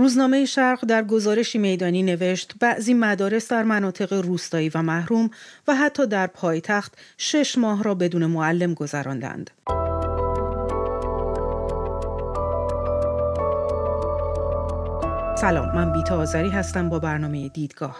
روزنامه شرق در گزارشی میدانی نوشت بعضی مدارس در مناطق روستایی و محروم و حتی در پایتخت شش ماه را بدون معلم گذراندند. سلام من بیتا آذری هستم با برنامه دیدگاه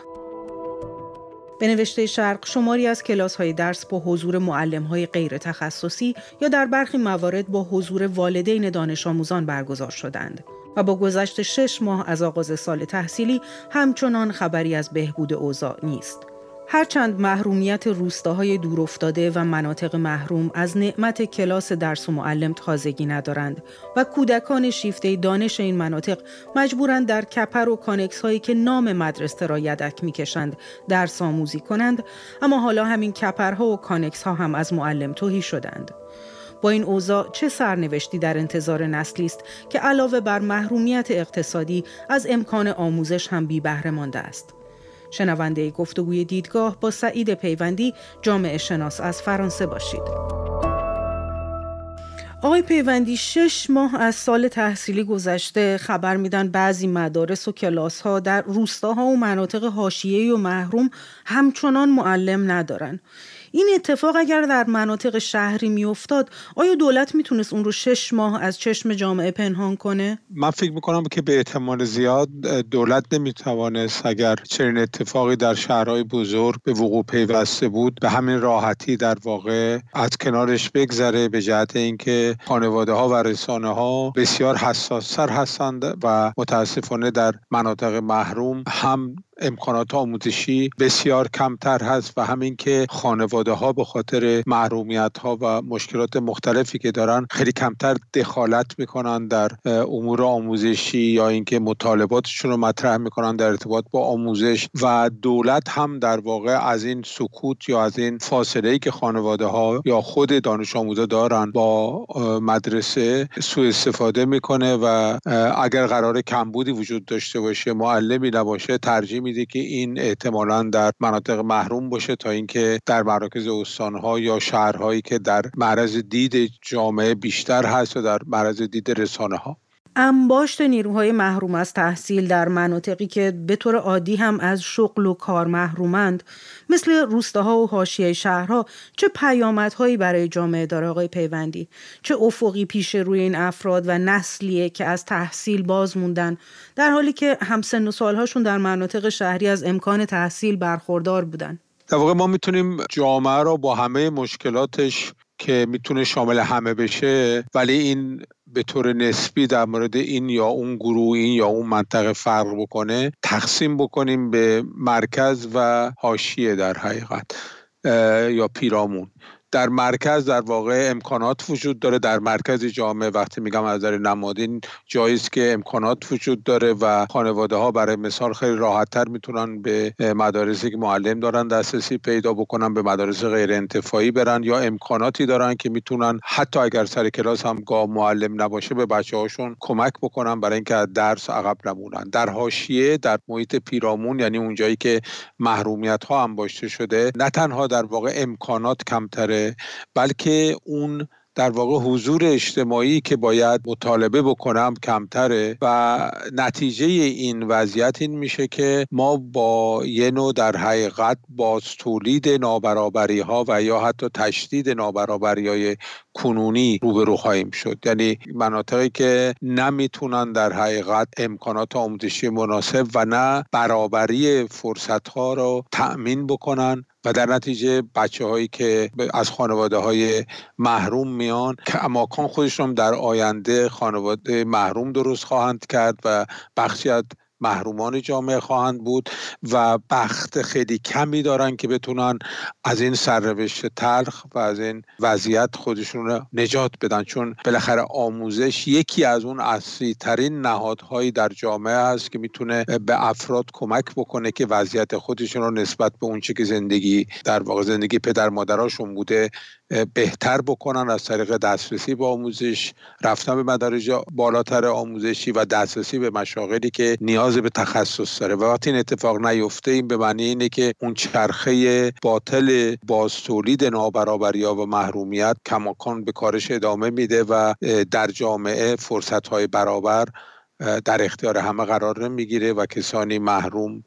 به نوشته شرق شماری از کلاس های درس با حضور معلم های غیر تخصصی یا در برخی موارد با حضور والدین دانش آموزان برگزار شدند. و با گذشت شش ماه از آغاز سال تحصیلی همچنان خبری از بهبود اوضاع نیست. هرچند محرومیت روستاهای دورافتاده و مناطق محروم از نعمت کلاس درس و معلم تازگی ندارند و کودکان شیفته دانش این مناطق مجبورند در کپر و کانکس هایی که نام مدرسه را یدک میکشند درس آموزی کنند اما حالا همین کپرها و کانکس ها هم از معلم توهی شدند با این اوضاع چه سرنوشتی در انتظار نسلی است که علاوه بر محرومیت اقتصادی از امکان آموزش هم بی بهره مانده است شنونده گفتگوی دیدگاه با سعید پیوندی جامعه شناس از فرانسه باشید آقای پیوندی شش ماه از سال تحصیلی گذشته خبر میدن بعضی مدارس و کلاس ها در روستاها و مناطق حاشیه و محروم همچنان معلم ندارن این اتفاق اگر در مناطق شهری میافتاد آیا دولت میتونست اون رو شش ماه از چشم جامعه پنهان کنه من فکر میکنم که به احتمال زیاد دولت نمیتوانست اگر چنین اتفاقی در شهرهای بزرگ به وقوع پیوسته بود به همین راحتی در واقع از کنارش بگذره به جهت اینکه خانواده ها و رسانه ها بسیار حساس سر هستند و متاسفانه در مناطق محروم هم امکانات آموزشی بسیار کمتر هست و همین که خانواده ها به خاطر محرومیت ها و مشکلات مختلفی که دارن خیلی کمتر دخالت میکنن در امور آموزشی یا اینکه مطالباتشون رو مطرح میکنن در ارتباط با آموزش و دولت هم در واقع از این سکوت یا از این فاصله ای که خانواده ها یا خود دانش آموزا دارن با مدرسه سوء استفاده میکنه و اگر قرار کمبودی وجود داشته باشه معلمی نباشه ترجیح میده که این احتمالا در مناطق محروم باشه تا اینکه در مراکز استانها یا شهرهایی که در معرض دید جامعه بیشتر هست و در معرض دید رسانه ها انباشت نیروهای محروم از تحصیل در مناطقی که به طور عادی هم از شغل و کار محرومند مثل روستاها و حاشیه شهرها چه پیامدهایی برای جامعه داره آقای پیوندی چه افقی پیش روی این افراد و نسلیه که از تحصیل باز موندن در حالی که همسن و سالهاشون در مناطق شهری از امکان تحصیل برخوردار بودن در واقع ما میتونیم جامعه را با همه مشکلاتش که میتونه شامل همه بشه ولی این به طور نسبی در مورد این یا اون گروه این یا اون منطقه فرق بکنه تقسیم بکنیم به مرکز و حاشیه در حقیقت یا پیرامون در مرکز در واقع امکانات وجود داره در مرکز جامعه وقتی میگم از نظر نمادین جایی است که امکانات وجود داره و خانواده ها برای مثال خیلی راحتتر میتونن به مدارسی که معلم دارن دسترسی پیدا بکنن به مدارس غیر انتفاعی برن یا امکاناتی دارن که میتونن حتی اگر سر کلاس هم گاه معلم نباشه به بچه هاشون کمک بکنن برای اینکه درس عقب نمونن در حاشیه در محیط پیرامون یعنی اونجایی که محرومیت ها باشته شده نه تنها در واقع امکانات کمتره بلکه اون در واقع حضور اجتماعی که باید مطالبه بکنم کمتره و نتیجه این وضعیت این میشه که ما با یه نوع در حقیقت باز تولید نابرابری ها و یا حتی تشدید نابرابری های کنونی روبرو خواهیم شد یعنی مناطقی که نمیتونن در حقیقت امکانات آموزشی مناسب و نه برابری فرصت ها رو تأمین بکنن و در نتیجه بچه هایی که از خانواده های محروم میان که اماکان خودشون در آینده خانواده محروم درست خواهند کرد و بخشی از محرومان جامعه خواهند بود و بخت خیلی کمی دارن که بتونن از این سرنوشت تلخ و از این وضعیت خودشون رو نجات بدن چون بالاخره آموزش یکی از اون اصلی ترین نهادهایی در جامعه است که میتونه به افراد کمک بکنه که وضعیت خودشون رو نسبت به اونچه که زندگی در واقع زندگی پدر مادراشون بوده بهتر بکنن از طریق دسترسی به آموزش رفتن به مدارج بالاتر آموزشی و دسترسی به مشاغلی که نیاز به تخصص داره و وقتی این اتفاق نیفته این به معنی اینه که اون چرخه باطل باز تولید نابرابری و محرومیت کماکان به کارش ادامه میده و در جامعه فرصت های برابر در اختیار همه قرار نمیگیره و کسانی محروم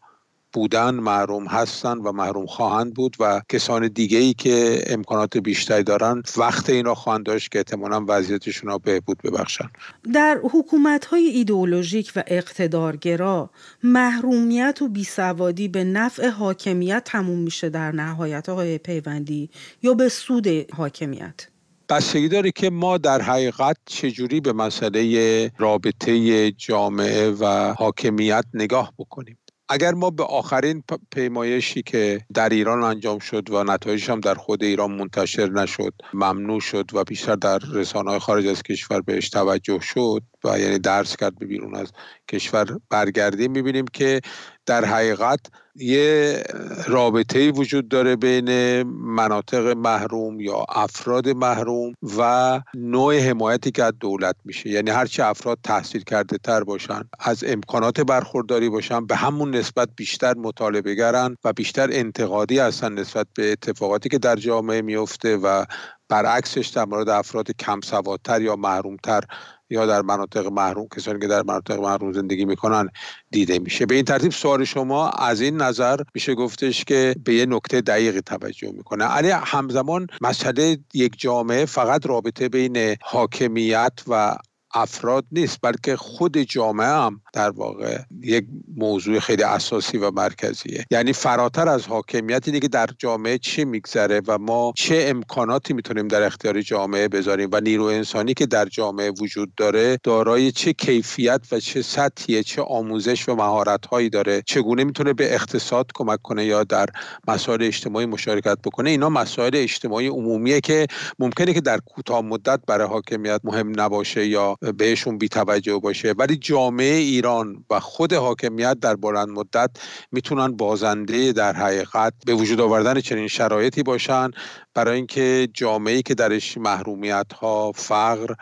بودن محروم هستن و محروم خواهند بود و کسان دیگه ای که امکانات بیشتری دارن وقت این را خواهند داشت که احتمالا وضعیتشون را بهبود ببخشن در حکومت های ایدئولوژیک و اقتدارگرا محرومیت و بیسوادی به نفع حاکمیت تموم میشه در نهایت آقای پیوندی یا به سود حاکمیت بستگی داره که ما در حقیقت چجوری به مسئله رابطه جامعه و حاکمیت نگاه بکنیم اگر ما به آخرین پیمایشی که در ایران انجام شد و نتایجش هم در خود ایران منتشر نشد ممنوع شد و بیشتر در رسانه‌های خارج از کشور بهش توجه شد و یعنی درس کرد به بیرون از کشور برگردیم میبینیم که در حقیقت یه رابطه وجود داره بین مناطق محروم یا افراد محروم و نوع حمایتی که از دولت میشه یعنی هرچه افراد تحصیل کرده تر باشن از امکانات برخورداری باشن به همون نسبت بیشتر مطالبه گرن و بیشتر انتقادی هستن نسبت به اتفاقاتی که در جامعه میفته و برعکسش در مورد افراد کم سوادتر یا محرومتر یا در مناطق محروم کسانی که در مناطق محروم زندگی میکنن دیده میشه به این ترتیب سوال شما از این نظر میشه گفتش که به یه نکته دقیقی توجه میکنه علی همزمان مسئله یک جامعه فقط رابطه بین حاکمیت و افراد نیست بلکه خود جامعه هم در واقع یک موضوع خیلی اساسی و مرکزیه یعنی فراتر از حاکمیت اینه که در جامعه چه میگذره و ما چه امکاناتی میتونیم در اختیار جامعه بذاریم و نیرو انسانی که در جامعه وجود داره دارای چه کیفیت و چه سطحیه چه آموزش و مهارت هایی داره چگونه میتونه به اقتصاد کمک کنه یا در مسائل اجتماعی مشارکت بکنه اینا مسائل اجتماعی عمومیه که ممکنه که در کوتاه مدت برای حاکمیت مهم نباشه یا بهشون بیتوجه باشه ولی جامعه ایران و خود حاکمیت در بلند مدت میتونن بازنده در حقیقت به وجود آوردن چنین شرایطی باشن برای اینکه جامعه ای که درش محرومیت ها فقر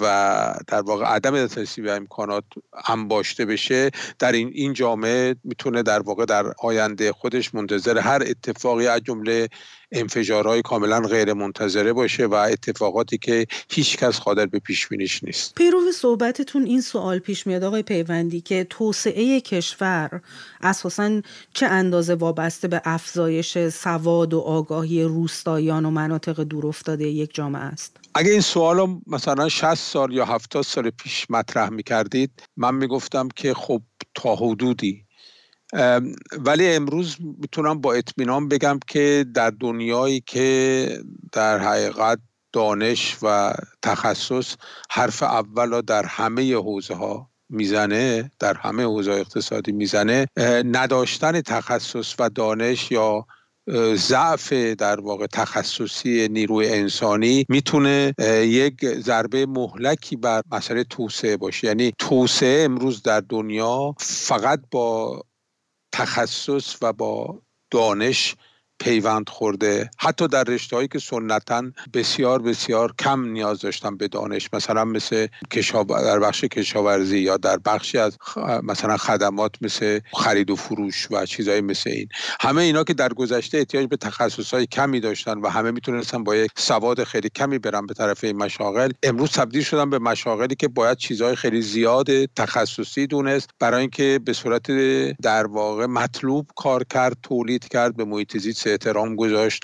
و در واقع عدم دسترسی به امکانات انباشته بشه در این این جامعه میتونه در واقع در آینده خودش منتظر هر اتفاقی از جمله انفجارهای کاملا غیر منتظره باشه و اتفاقاتی که هیچکس قادر به پیش بینیش نیست پیرو صحبتتون این سوال پیش میاد آقای پیوندی که توسعه کشور اساسا چه اندازه وابسته به افزایش سواد و آگاهی روستایان و مناطق دور افتاده یک جامعه است اگه این سوال رو مثلا 60 سال یا 70 سال پیش مطرح میکردید من میگفتم که خب تا حدودی ولی امروز میتونم با اطمینان بگم که در دنیایی که در حقیقت دانش و تخصص حرف اول را در همه حوزه ها میزنه در همه حوزه اقتصادی میزنه نداشتن تخصص و دانش یا ضعف در واقع تخصصی نیروی انسانی میتونه یک ضربه مهلکی بر مسئله توسعه باشه یعنی توسعه امروز در دنیا فقط با تخصص و با دانش پیوند خورده حتی در رشته هایی که سنتا بسیار بسیار کم نیاز داشتن به دانش مثلا مثل کشاب... در بخش کشاورزی یا در بخشی از مثلا خدمات مثل خرید و فروش و چیزهای مثل این همه اینا که در گذشته احتیاج به تخصص های کمی داشتن و همه میتونستن با یک سواد خیلی کمی برن به طرف این مشاغل امروز تبدیل شدن به مشاغلی که باید چیزهای خیلی زیاد تخصصی دونست برای اینکه به صورت در واقع مطلوب کار کرد تولید کرد به محیط زیست احترام گذاشت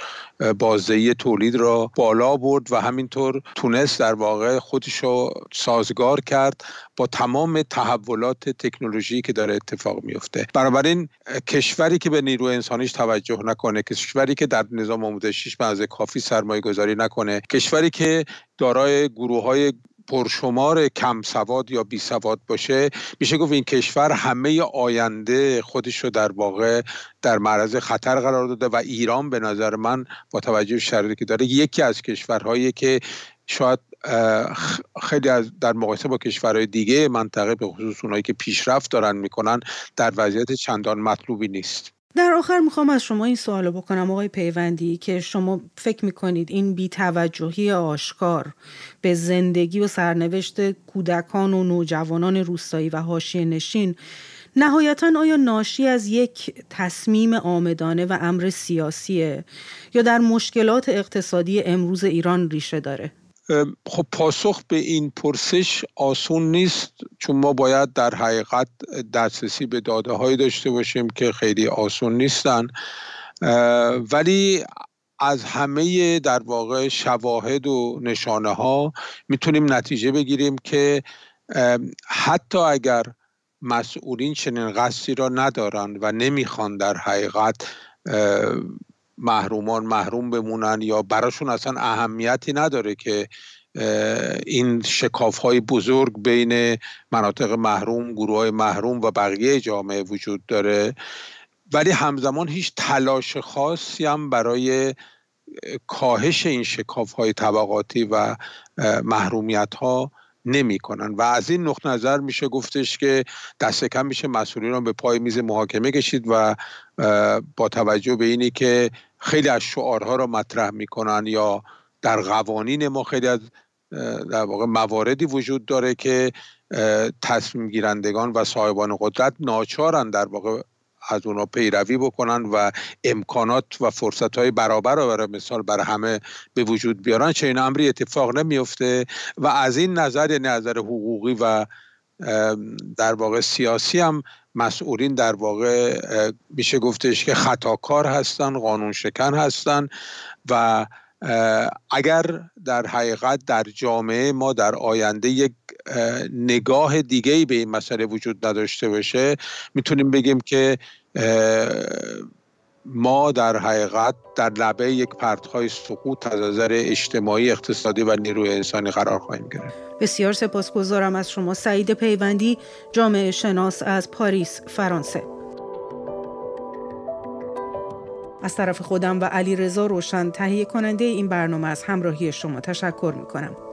بازدهی تولید را بالا برد و همینطور تونست در واقع خودش رو سازگار کرد با تمام تحولات تکنولوژی که داره اتفاق میفته بنابراین کشوری که به نیرو انسانیش توجه نکنه کشوری که در نظام آموزشیش به کافی سرمایه گذاری نکنه کشوری که دارای گروه های پرشمار کم سواد یا بی سواد باشه میشه گفت این کشور همه آینده خودش رو در واقع در معرض خطر قرار داده و ایران به نظر من با توجه شرایطی که داره یکی از کشورهایی که شاید خیلی از در مقایسه با کشورهای دیگه منطقه به خصوص اونایی که پیشرفت دارن میکنن در وضعیت چندان مطلوبی نیست در آخر میخوام از شما این سوال بکنم آقای پیوندی که شما فکر میکنید این بیتوجهی آشکار به زندگی و سرنوشت کودکان و نوجوانان روستایی و هاشیه نشین نهایتا آیا ناشی از یک تصمیم آمدانه و امر سیاسیه یا در مشکلات اقتصادی امروز ایران ریشه داره؟ خب پاسخ به این پرسش آسون نیست چون ما باید در حقیقت دسترسی به داده داشته باشیم که خیلی آسون نیستن ولی از همه در واقع شواهد و نشانه ها میتونیم نتیجه بگیریم که حتی اگر مسئولین چنین قصدی را ندارند و نمیخوان در حقیقت محرومان محروم بمونن یا براشون اصلا اهمیتی نداره که این شکاف های بزرگ بین مناطق محروم گروه های محروم و بقیه جامعه وجود داره ولی همزمان هیچ تلاش خاصی هم برای کاهش این شکاف های طبقاتی و محرومیت ها نمیکنن و از این نقطه نظر میشه گفتش که دست کم میشه مسئولین را به پای میز محاکمه کشید و با توجه به اینی که خیلی از شعارها رو مطرح میکنن یا در قوانین ما خیلی از در واقع مواردی وجود داره که تصمیم گیرندگان و صاحبان قدرت ناچارن در واقع از اونا پیروی بکنن و امکانات و فرصت های برابر رو برای مثال بر همه به وجود بیارن این امری اتفاق نمیفته و از این نظر یعنی نظر حقوقی و در واقع سیاسی هم مسئولین در واقع میشه گفتش که خطاکار هستن قانون شکن هستن و اگر در حقیقت در جامعه ما در آینده یک نگاه دیگه به این مسئله وجود نداشته باشه میتونیم بگیم که ما در حقیقت در لبه یک پردهای سقوط از نظر اجتماعی اقتصادی و نیروی انسانی قرار خواهیم گرفت بسیار سپاسگزارم از شما سعید پیوندی جامعه شناس از پاریس فرانسه از طرف خودم و علی رضا روشن تهیه کننده این برنامه از همراهی شما تشکر می کنم.